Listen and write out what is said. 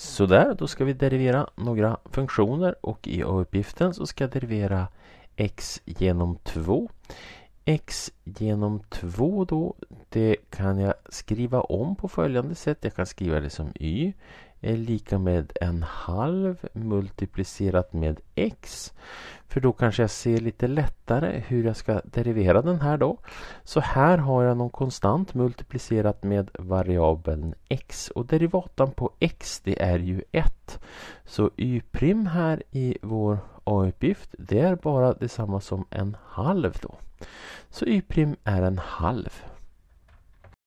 Sådär, då ska vi derivera några funktioner och i A-uppgiften så ska jag derivera x genom 2. x genom 2 då, det kan jag skriva om på följande sätt. Jag kan skriva det som y är eh, lika med en halv multiplicerat med x. För då kanske jag ser lite lättare hur jag ska derivera den här då. Så här har jag någon konstant multiplicerat med variabeln x och derivatan på x det är ju 1. Så y' här i vår a-uppgift det är bara detsamma som en halv då. Så y' är en halv.